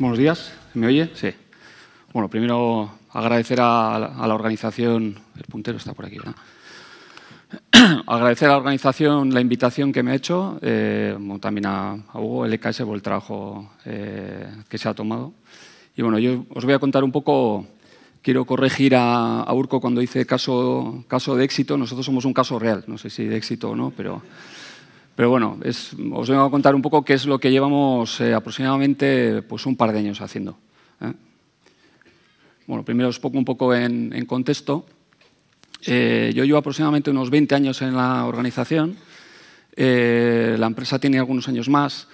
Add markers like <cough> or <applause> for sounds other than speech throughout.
Buenos días, ¿me oye? Sí. Bueno, primero agradecer a la, organización, el puntero está por aquí, ¿verdad? <clears throat> agradecer a la organización la invitación que me ha hecho, eh, también a, Hugo, LKS, e por el trabajo eh, que se ha tomado. Y bueno, yo os voy a contar un poco, quiero corregir a, Urco cuando dice caso, caso de éxito, nosotros somos un caso real, no sé si de éxito o no, pero... Pero bueno, os vengo a contar un poco qué es lo que llevamos eh, aproximadamente pues, un par de años haciendo. ¿eh? Bueno, primero os pongo un poco en, contexto. Eh, yo llevo aproximadamente unos 20 años en la organización. la empresa tiene algunos años más,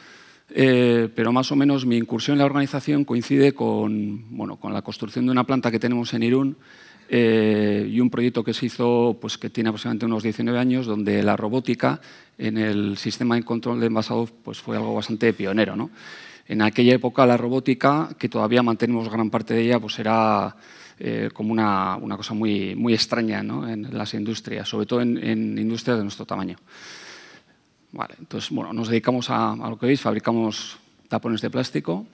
pero más o menos mi incursión en la organización coincide con, con la construcción de una planta que tenemos en Irún, eh, y un proyecto que se hizo, pues que tiene aproximadamente unos 19 años, donde la robótica en el sistema de control de envasado pues fue algo bastante pionero. ¿no? En aquella época la robótica, que todavía mantenemos gran parte de ella, pues era eh, como una, una, cosa muy, muy extraña ¿no? en las industrias, sobre todo en, industrias de nuestro tamaño. Vale, entonces, bueno, nos dedicamos a lo que veis, fabricamos tapones de plástico,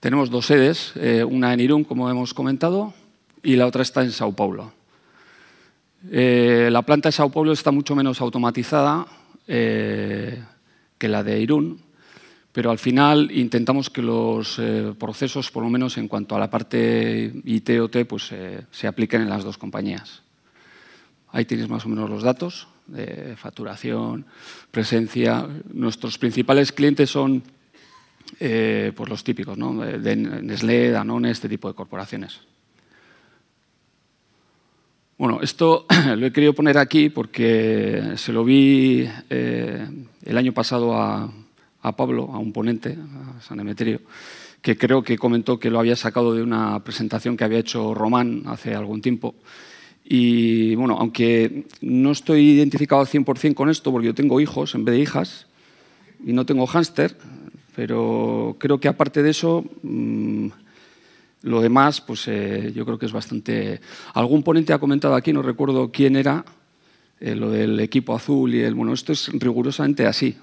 tenemos dos sedes, eh, una en Irún, como hemos comentado, y la otra está en Sao Paulo. Eh, la planta de Sao Paulo está mucho menos automatizada eh, que la de Irún, pero al final intentamos que los procesos, por lo menos en cuanto a la parte it o pues, se apliquen en las dos compañías. Ahí tienes más o menos los datos de facturación, presencia. Nuestros principales clientes son eh, pues los típicos, ¿no? Eh, de Nestlé, Danone, este tipo de corporaciones. Bueno, esto <clears throat> lo he querido poner aquí porque se lo vi eh, el año pasado a, Pablo, a un ponente, a San Emetrio, que creo que comentó que lo había sacado de una presentación que había hecho Román hace algún tiempo. Y bueno, aunque no estoy identificado al 100% con esto, porque yo tengo hijos en vez de hijas, y no tengo hámster, pero creo que aparte de eso, mm, lo demás, pues eh, yo creo que es bastante... Algún ponente ha comentado aquí, no recuerdo quién era, eh, lo del equipo azul y el... Bueno, esto es rigurosamente así.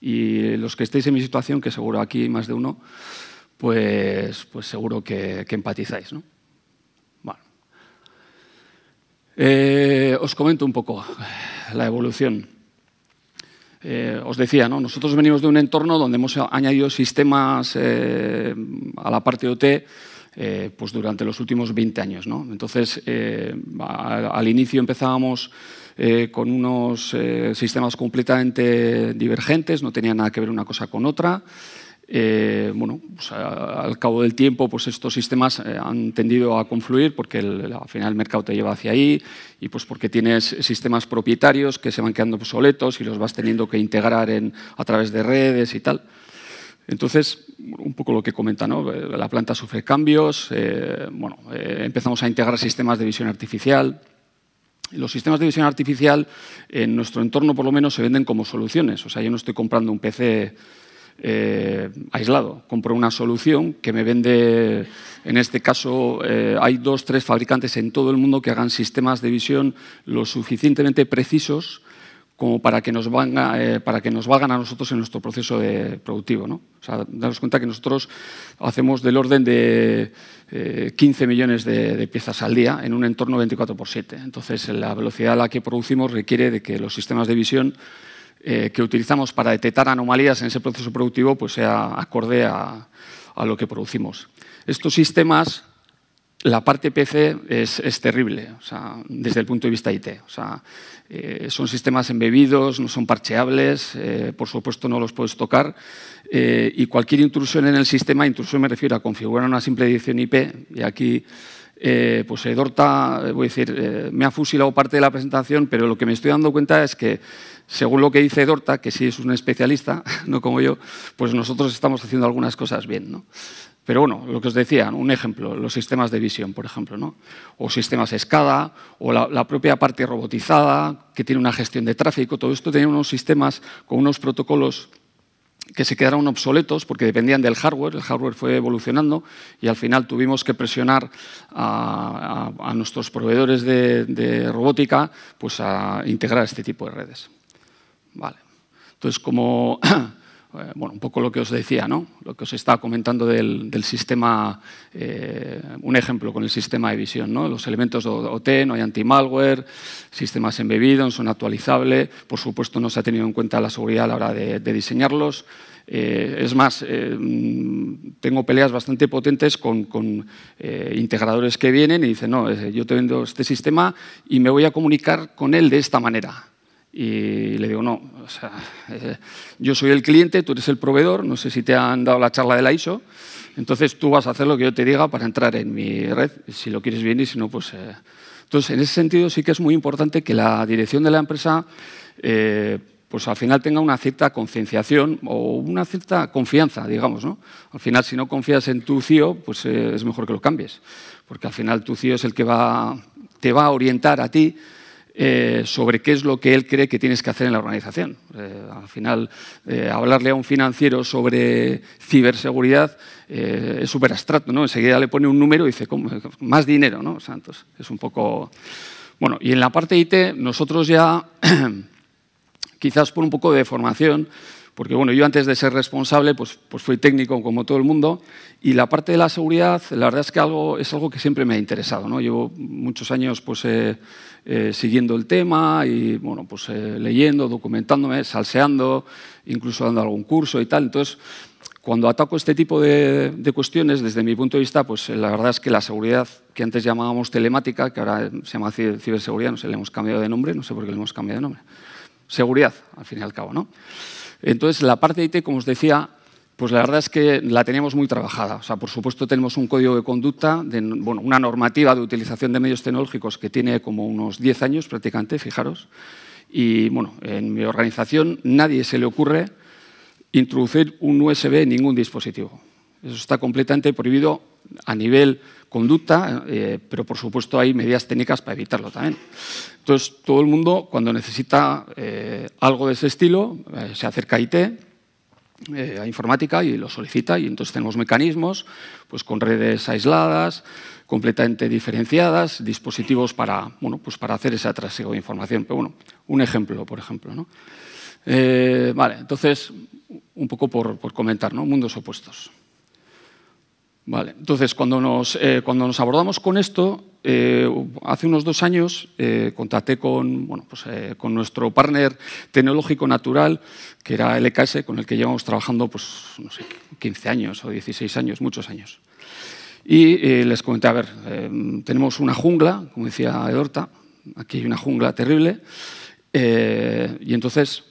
y los que estéis en mi situación, que seguro aquí hay más de uno, pues, pues seguro que, empatizáis. ¿no? Bueno. Eh, os comento un poco la evolución. Eh, os decía, nosotros venimos de un entorno donde hemos añadido sistemas eh, a la parte OT eh, pues durante los últimos 20 años. Entonces, al inicio empezábamos con unos sistemas completamente divergentes, no tenían nada que ver una cosa con otra. Eh, bueno, pues, al cabo del tiempo, pues estos sistemas eh, han tendido a confluir porque al final el mercado te lleva hacia ahí y pues porque tienes sistemas propietarios que se van quedando obsoletos y los vas teniendo que integrar en, a través de redes y tal. Entonces, un poco lo que comenta, eh, la planta sufre cambios, bueno, empezamos a integrar sistemas de visión artificial, los sistemas de visión artificial en nuestro entorno por lo menos se venden como soluciones. O sea, yo no estoy comprando un PC eh, aislado. Compro una solución que me vende, en este caso, eh, hay dos, tres fabricantes en todo el mundo que hagan sistemas de visión lo suficientemente precisos como para que nos, van eh, para que nos valgan a nosotros en nuestro proceso de productivo. ¿no? O sea, cuenta que nosotros hacemos del orden de 15 millones de, piezas al día en un entorno 24 por 7. Entonces, la velocidad a la que producimos requiere de que los sistemas de visión eh, que utilizamos para detectar anomalías en ese proceso productivo pues sea acorde a, lo que producimos. Estos sistemas, la parte PC es, terrible o sea, desde el punto de vista IT. O sea, eh, son sistemas embebidos, no son parcheables, eh, por supuesto no los puedes tocar y cualquier intrusión en el sistema, intrusión me refiero a configurar una simple edición IP y aquí eh, pues Dorta, voy a decir, me ha fusilado parte de la presentación, pero lo que me estoy dando cuenta es que según lo que dice Dorta, que sí es un especialista, <laughs> no como yo, pues nosotros estamos haciendo algunas cosas bien. ¿no? Pero bueno, lo que os decía, un ejemplo, los sistemas de visión, por ejemplo, ¿no? o sistemas SCADA, o la, propia parte robotizada, que tiene una gestión de tráfico, todo esto tenía unos sistemas con unos protocolos que se quedaron obsoletos porque dependían del hardware, el hardware fue evolucionando y al final tuvimos que presionar a, nuestros proveedores de, de robótica pues a integrar este tipo de redes. Vale. Entonces, como <clears throat> eh, bueno, un poco lo que os decía, ¿no? lo que os estaba comentando del, sistema, eh, un ejemplo con el sistema de visión, ¿no? los elementos de OT, no hay anti-malware, sistemas embebidos, son actualizables, por supuesto no se ha tenido en cuenta la seguridad a la hora de, diseñarlos. Eh, es más, mm, tengo peleas bastante potentes con, con integradores que vienen y dicen, no, yo te vendo este sistema y me voy a comunicar con él de esta manera y le digo, no, o sea, eh, yo soy el cliente, tú eres el proveedor, no sé si te han dado la charla de la ISO, entonces tú vas a hacer lo que yo te diga para entrar en mi red, si lo quieres bien y si no, pues... Eh". Entonces, en ese sentido sí que es muy importante que la dirección de la empresa eh, pues al final tenga una cierta concienciación o una cierta confianza, digamos. ¿no? Al final, si no confías en tu CEO, pues es mejor que lo cambies, porque al final tu CEO es el que va, te va a orientar a ti eh, sobre qué es lo que él cree que tienes que hacer en la organización. Eh, al final, eh, hablarle a un financiero sobre ciberseguridad es súper abstracto, ¿no? Enseguida le pone un número y dice, ¿cómo? más dinero, ¿no? Santos. Es un poco... Bueno, y en la parte IT, nosotros ya, <clears throat> quizás por un poco de formación, porque bueno, yo antes de ser responsable, pues, pues fui técnico como todo el mundo, y la parte de la seguridad, la verdad es que algo, es algo que siempre me ha interesado. ¿no? Llevo muchos años pues, eh, eh, siguiendo el tema y bueno, pues, eh, leyendo, documentándome, salseando, incluso dando algún curso y tal. Entonces, cuando ataco este tipo de, de, cuestiones, desde mi punto de vista, pues la verdad es que la seguridad que antes llamábamos telemática, que ahora se llama ciberseguridad, no sé, le hemos cambiado de nombre, no sé por qué le hemos cambiado de nombre. Seguridad, al fin y al cabo, ¿no? Entonces, la parte de IT, como os decía, pues la verdad es que la tenemos muy trabajada. O sea, por supuesto, tenemos un código de conducta, bueno, una normativa de utilización de medios tecnológicos que tiene como unos 10 años prácticamente, fijaros. Y bueno, en mi organización nadie se le ocurre introducir un USB en ningún dispositivo. Eso está completamente prohibido a nivel conducta, eh, pero por supuesto hay medidas técnicas para evitarlo también. Entonces, todo el mundo cuando necesita eh, algo de ese estilo eh, se acerca a IT, a informática y lo solicita y entonces tenemos mecanismos pues, con redes aisladas, completamente diferenciadas, dispositivos para, bueno, pues para hacer ese trasiego de información. Pero bueno, un ejemplo, por ejemplo. ¿no? vale, entonces, un poco por, por comentar, ¿no? mundos opuestos. Vale, entonces, cuando nos, eh, cuando nos abordamos con esto, eh, hace unos dos años eh, contraté con, bueno, pues, eh, con nuestro partner tecnológico natural, que era LKS, con el que llevamos trabajando pues, no sé, 15 años o 16 años, muchos años. Y les comenté, a ver, tenemos una jungla, como decía Edorta, aquí hay una jungla terrible, y entonces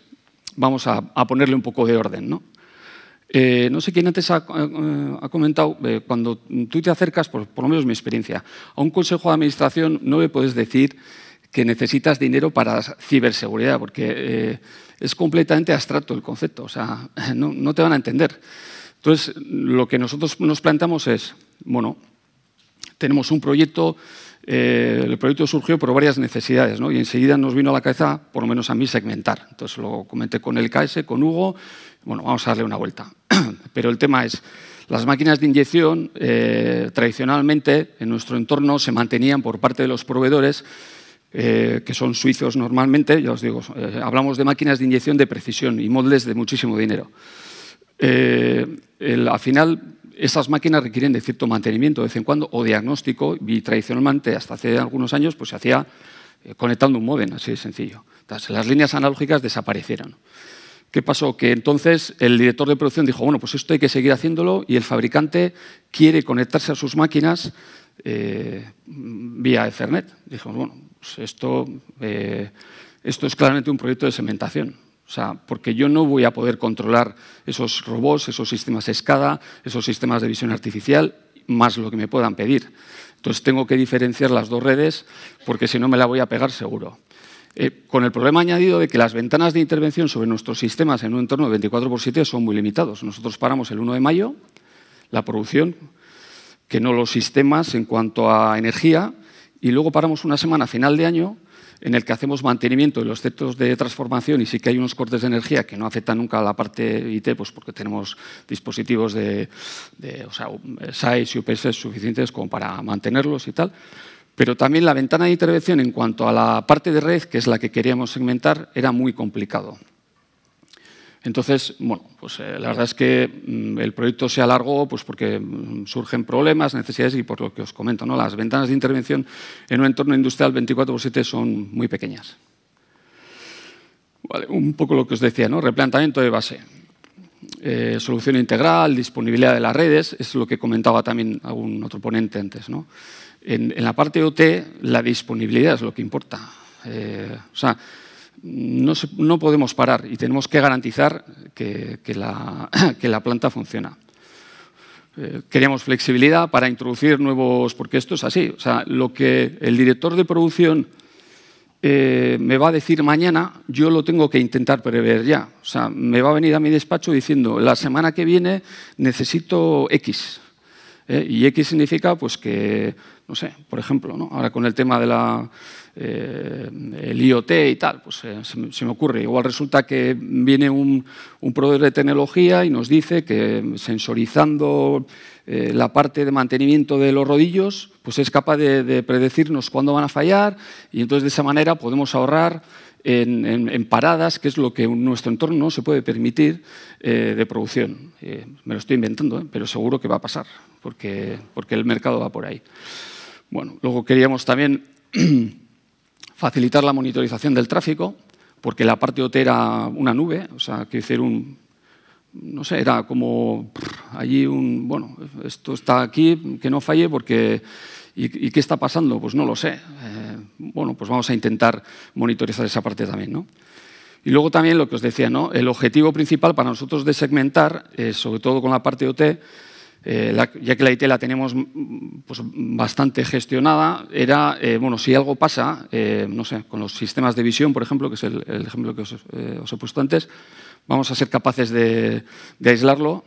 vamos a ponerle un poco de orden, ¿no? Eh, no sé quién antes ha, eh, comentado, eh, cuando tú te acercas, por, por lo menos mi experiencia, a un consejo de administración no le puedes decir que necesitas dinero para ciberseguridad, porque es completamente abstracto el concepto, o sea, <laughs> no, no, te van a entender. Entonces, lo que nosotros nos planteamos es, bueno, tenemos un proyecto eh, el proyecto surgió por varias necesidades y enseguida nos vino a la cabeza, por lo menos a mí, segmentar. Entonces lo comenté con el KS, con Hugo, bueno, vamos a darle una vuelta. <clears throat> Pero el tema es, las máquinas de inyección eh, tradicionalmente en nuestro entorno se mantenían por parte de los proveedores eh, que son suizos normalmente, ya os digo, hablamos de máquinas de inyección de precisión y moldes de muchísimo dinero. al final, esas máquinas requieren de cierto mantenimiento de vez en cuando o diagnóstico y tradicionalmente hasta hace algunos años pues, se hacía eh, conectando un móvil, así de sencillo. las líneas analógicas desaparecieron. ¿Qué pasó? Que entonces el director de producción dijo, bueno, pues esto hay que seguir haciéndolo y el fabricante quiere conectarse a sus máquinas eh, vía Ethernet. Dijimos, bueno, pues esto, eh, esto es claramente un proyecto de segmentación. O sea, porque yo no voy a poder controlar esos robots, esos sistemas SCADA, esos sistemas de visión artificial, más lo que me puedan pedir. Entonces tengo que diferenciar las dos redes porque si no me la voy a pegar seguro. Eh, con el problema añadido de que las ventanas de intervención sobre nuestros sistemas en un entorno de 24 por 7 son muy limitados. Nosotros paramos el 1 de mayo la producción, que no los sistemas en cuanto a energía, y luego paramos una semana final de año en el que hacemos mantenimiento de los centros de transformación y sí que hay unos cortes de energía que no afectan nunca a la parte IT, pues porque tenemos dispositivos de, de o sea, y UPS suficientes como para mantenerlos y tal. Pero también la ventana de intervención en cuanto a la parte de red, que es la que queríamos segmentar, era muy complicado. Entonces, bueno, pues eh, la verdad es que mm, el proyecto se alargó pues porque mm, surgen problemas, necesidades y por lo que os comento, ¿no? las ventanas de intervención en un entorno industrial 24x7 son muy pequeñas. Vale, un poco lo que os decía, ¿no? replantamiento de base. Eh, solución integral, disponibilidad de las redes, es lo que comentaba también algún otro ponente antes. ¿no? En, la parte OT, la disponibilidad es lo que importa. Eh, o sea, no, podemos parar y tenemos que garantizar que, la, <clears throat> que la, planta funciona. Queremos eh, queríamos flexibilidad para introducir nuevos, porque esto es así. O sea, lo que el director de producción eh, me va a decir mañana, yo lo tengo que intentar prever ya. O sea, me va a venir a mi despacho diciendo, la semana que viene necesito X. Eh, y X significa pues, que no sé, por ejemplo, ahora con el tema del de eh, IoT y tal, pues eh, se, me ocurre, igual resulta que viene un, un, proveedor de tecnología y nos dice que sensorizando eh, la parte de mantenimiento de los rodillos, pues es capaz de, predecirnos cuándo van a fallar y entonces de esa manera podemos ahorrar en, paradas, que es lo que nuestro entorno no se puede permitir de producción. me lo estoy inventando, pero seguro que va a pasar, porque, porque el mercado va por ahí. Bueno, luego queríamos también <clears throat> facilitar la monitorización del tráfico, porque la parte OT era una nube, o sea, que hacer un, no sé, era como allí un, bueno, esto está aquí, que no falle porque, ¿y, qué está pasando? Pues no lo sé. Eh, bueno, pues vamos a intentar monitorizar esa parte también, Y luego también lo que os decía, El objetivo principal para nosotros de segmentar, eh, sobre todo con la parte OT, eh, ya que la IT la tenemos mm, pues, bastante gestionada, era, eh, bueno, si algo pasa, eh, no sé, con los sistemas de visión, por ejemplo, que es el, ejemplo que os, he puesto antes, vamos a ser capaces de, aislarlo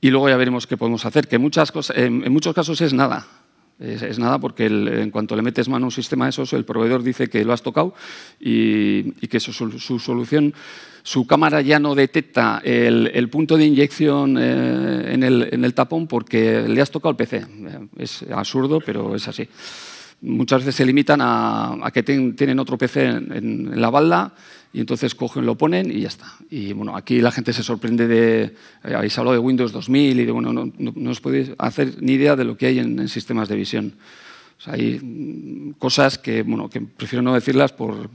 y luego ya veremos qué podemos hacer, que muchas cosas, en muchos casos es nada. Es, nada porque en cuanto le metes mano a un sistema de esos, el proveedor dice que lo has tocado y, que su, solución, su cámara ya no detecta el, punto de inyección eh, en, el, tapón porque le has tocado el PC. Eh, es absurdo, pero es así. Muchas veces se limitan a, que tienen otro PC en, en la balda y entonces cogen, lo ponen y ya está. Y bueno, aquí la gente se sorprende de, eh, habéis hablado de Windows 2000 y de, bueno, no, os podéis hacer ni idea de lo que hay en, sistemas de visión. hay mm, cosas que, bueno, que prefiero no decirlas por,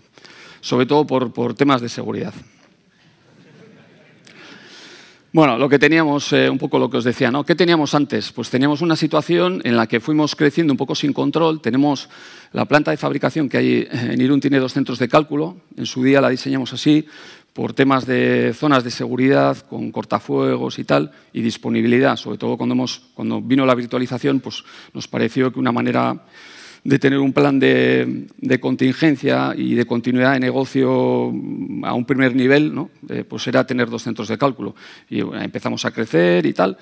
sobre todo por temas de seguridad. Bueno, lo que teníamos, eh, un poco lo que os decía, ¿no? ¿Qué teníamos antes? Pues teníamos una situación en la que fuimos creciendo un poco sin control. Tenemos la planta de fabricación que hay en Irún, tiene dos centros de cálculo. En su día la diseñamos así, por temas de zonas de seguridad, con cortafuegos y tal, y disponibilidad. Sobre todo cuando, hemos, cuando vino la virtualización, pues nos pareció que una manera de tener un plan de, contingencia y de continuidad de negocio a un primer nivel, ¿no? Eh, pues era tener dos centros de cálculo. Y empezamos a crecer y tal.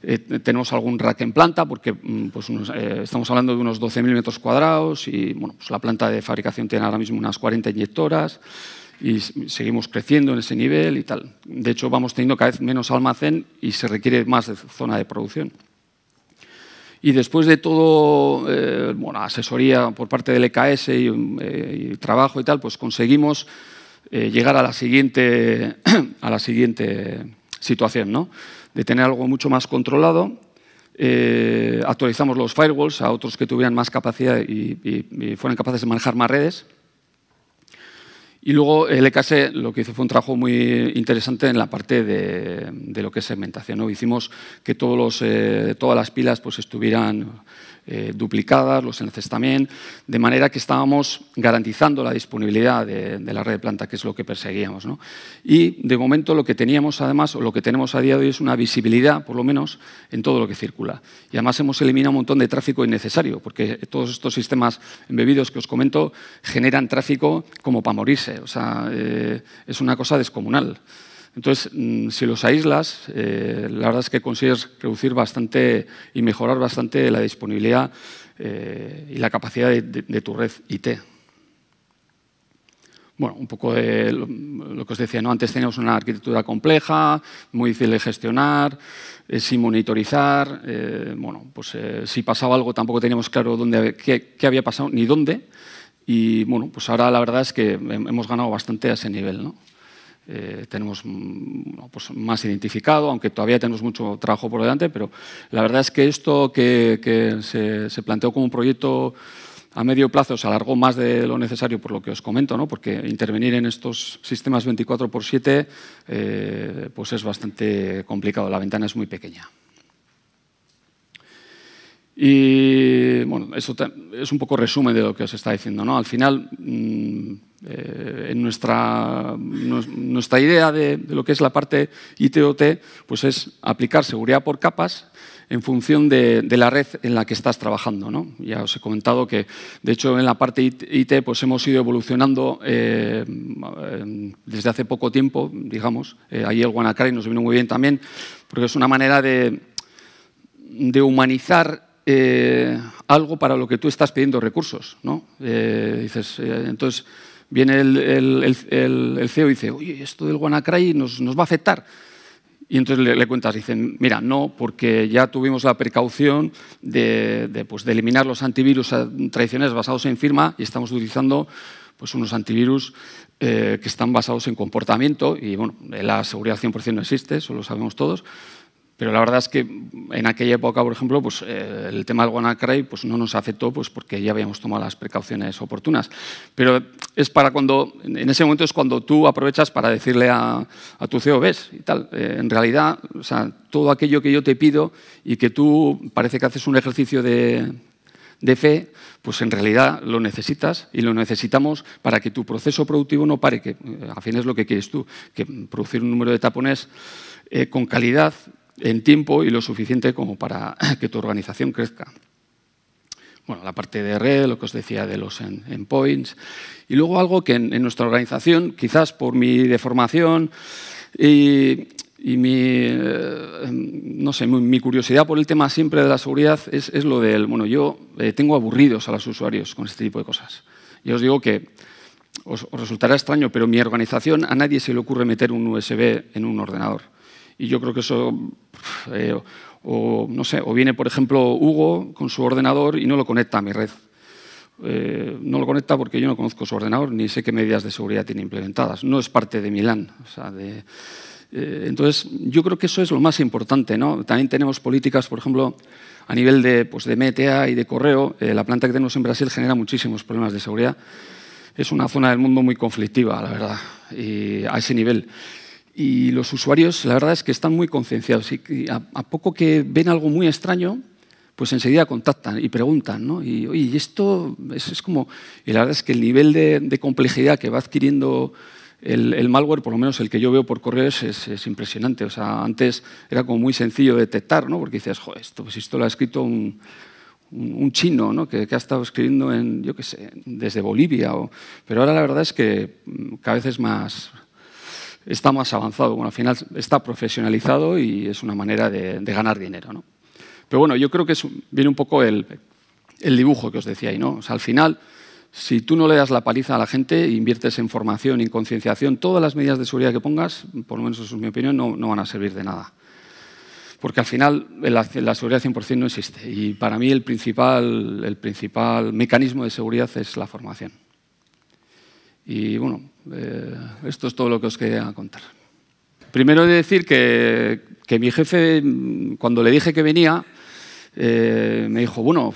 Eh, tenemos algún rack en planta, porque mm, pues eh, estamos hablando de unos 12.000 metros cuadrados y bueno, pues la planta de fabricación tiene ahora mismo unas 40 inyectoras y seguimos creciendo en ese nivel y tal. De hecho, vamos teniendo cada vez menos almacén y se requiere más zona de producción. Y después de todo, eh, asesoría por parte del EKS eh, y, trabajo y tal, pues conseguimos eh, llegar a la siguiente, <clears throat> a la siguiente situación, ¿no? De tener algo mucho más controlado. Eh, actualizamos los firewalls a otros que tuvieran más capacidad y fueran capaces de manejar más redes. Y luego el EKS lo que hizo fue un trabajo muy interesante en la parte de, lo que es segmentación. ¿no? Hicimos que todos los, eh, todas las pilas pues, estuvieran eh, duplicadas, los enlaces también, de manera que estábamos garantizando la disponibilidad de, la red de planta, que es lo que perseguíamos. Y de momento lo que teníamos además, o lo que tenemos a día de hoy, es una visibilidad, por lo menos, en todo lo que circula. Y además hemos eliminado un montón de tráfico innecesario, porque todos estos sistemas embebidos que os comento generan tráfico como para morirse. O sea, eh, es una cosa descomunal. Entonces, mm, si los aíslas, eh, la verdad es que consigues reducir bastante y mejorar bastante la disponibilidad eh, y la capacidad de, tu red IT. Bueno, un poco de lo, que os decía, ¿no? antes teníamos una arquitectura compleja, muy difícil de gestionar, eh, sin monitorizar. bueno, pues si pasaba algo tampoco teníamos claro dónde, qué, qué, había pasado ni dónde. Y bueno, pues ahora la verdad es que hemos ganado bastante a ese nivel. ¿no? Eh, tenemos mm, pues, más identificado, aunque todavía tenemos mucho trabajo por delante, pero la verdad es que esto que, se, planteó como un proyecto a medio plazo se alargó más de lo necesario por lo que os comento, ¿no? porque intervenir en estos sistemas 24 x 7 pues es bastante complicado, la ventana es muy pequeña. Y bueno, eso es un poco resumen de lo que os está diciendo. ¿no? Al final, mm, eh, en nuestra, nuestra idea de, lo que es la parte ITOT, pues es aplicar seguridad por capas en función de, la red en la que estás trabajando. ¿no? Ya os he comentado que, de hecho, en la parte IT pues hemos ido evolucionando eh, desde hace poco tiempo, digamos. Eh, ahí el WannaCry nos vino muy bien también, porque es una manera de, de humanizar eh, algo para lo que tú estás pidiendo recursos. ¿no? Eh, dices, eh, entonces viene el, CEO y dice, oye, esto del WannaCry nos, va a afectar. Y entonces le, cuentas, dicen, mira, no, porque ya tuvimos la precaución de, pues, eliminar los antivirus tradicionales basados en firma y estamos utilizando pues, unos antivirus que están basados en comportamiento y bueno, la seguridad 100% no existe, eso lo sabemos todos, pero la verdad es que en aquella época, por ejemplo, pues, eh, el tema del WannaCry pues, no nos afectó pues, porque ya habíamos tomado las precauciones oportunas. Pero es para cuando, en ese momento es cuando tú aprovechas para decirle a, tu CEO, ves, y tal, eh, en realidad, o sea, todo aquello que yo te pido y que tú parece que haces un ejercicio de, fe, pues en realidad lo necesitas y lo necesitamos para que tu proceso productivo no pare, que eh, al fin es lo que quieres tú, que producir un número de tapones con calidad en tiempo y lo suficiente como para <clears throat> que tu organización crezca. Bueno, la parte de red, lo que os decía de los endpoints. Y luego algo que en, nuestra organización, quizás por mi deformación y, mi, eh, no sé, mi curiosidad por el tema siempre de la seguridad es, es lo del, bueno, yo eh, tengo aburridos a los usuarios con este tipo de cosas. y os digo que os, resultará extraño, pero mi organización a nadie se le ocurre meter un USB en un ordenador y yo creo que eso, eh, o, no sé, o viene, por ejemplo, Hugo con su ordenador y no lo conecta a mi red. Eh, no lo conecta porque yo no conozco su ordenador ni sé qué medidas de seguridad tiene implementadas. No es parte de Milán. O eh, entonces, yo creo que eso es lo más importante. ¿no? También tenemos políticas, por ejemplo, a nivel de, pues, de MTA y de correo. la planta que tenemos en Brasil genera muchísimos problemas de seguridad. Es una zona del mundo muy conflictiva, la verdad, y a ese nivel. Y los usuarios, la verdad es que están muy concienciados. Y a, poco que ven algo muy extraño, pues enseguida contactan y preguntan. ¿no? Y, oye, esto es, como... Y la verdad es que el nivel de, complejidad que va adquiriendo el, malware, por lo menos el que yo veo por correos, es, impresionante. O sea, antes era como muy sencillo detectar, ¿no? Porque dices, joder, esto, pues lo ha escrito un, un, chino, ¿no? Que, ha estado escribiendo en, yo qué sé, desde Bolivia. O... Pero ahora la verdad es que mm, cada vez es más, está más avanzado. Bueno, al final está profesionalizado y es una manera de, ganar dinero. ¿no? Pero bueno, yo creo que viene un poco el, dibujo que os decía ahí. ¿no? al final, si tú no le das la paliza a la gente, inviertes en formación, en concienciación, todas las medidas de seguridad que pongas, por lo menos eso es mi opinión, no, no van a servir de nada. Porque al final la, la seguridad 100% no existe. Y para mí el principal, el principal mecanismo de seguridad es la formación. Y bueno, eh, esto es todo lo que os quería contar. Primero he de decir que, mi jefe, cuando le dije que venía, eh, me dijo, bueno,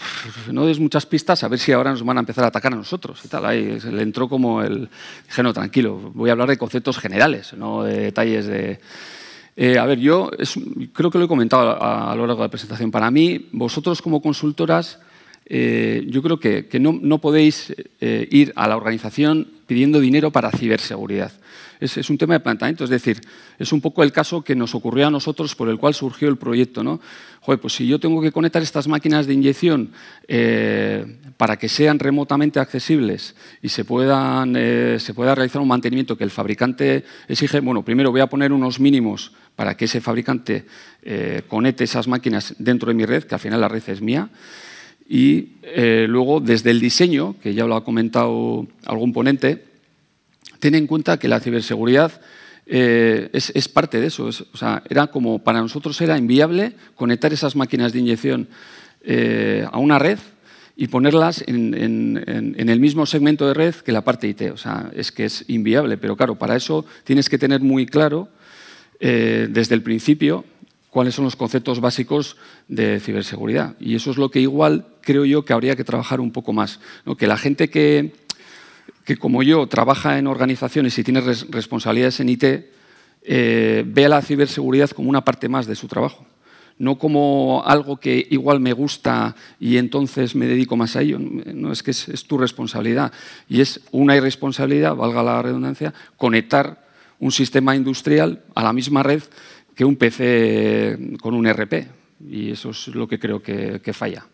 no des muchas pistas, a ver si ahora nos van a empezar a atacar a nosotros y tal. Ahí le entró como el, dije, no, tranquilo, voy a hablar de conceptos generales, no de detalles de... Eh, a ver, yo creo que lo he comentado a, lo largo de la presentación. Para mí, vosotros como consultoras eh, yo creo que, no, podéis eh, ir a la organización pidiendo dinero para ciberseguridad. Es, un tema de planteamiento, es decir, es un poco el caso que nos ocurrió a nosotros por el cual surgió el proyecto. ¿no? pues si yo tengo que conectar estas máquinas de inyección eh, para que sean remotamente accesibles y se, puedan, se pueda realizar un mantenimiento que el fabricante exige, bueno, primero voy a poner unos mínimos para que ese fabricante conecte esas máquinas dentro de mi red, que al final la red es mía. Y eh, luego, desde el diseño, que ya lo ha comentado algún ponente, ten en cuenta que la ciberseguridad eh, es, parte de eso. o sea, era como para nosotros era inviable conectar esas máquinas de inyección eh, a una red y ponerlas en, el mismo segmento de red que la parte IT. O sea, es que es inviable, pero claro, para eso tienes que tener muy claro desde el principio cuáles son los conceptos básicos de ciberseguridad. Y eso es lo que igual creo yo que habría que trabajar un poco más. Que la gente que, como yo, trabaja en organizaciones y tiene responsabilidades en IT, eh, vea la ciberseguridad como una parte más de su trabajo. No como algo que igual me gusta y entonces me dedico más a ello. No es que es, tu responsabilidad. Y es una irresponsabilidad, valga la redundancia, conectar un sistema industrial a la misma red que un PC con un RP. Y eso es lo que creo que falla.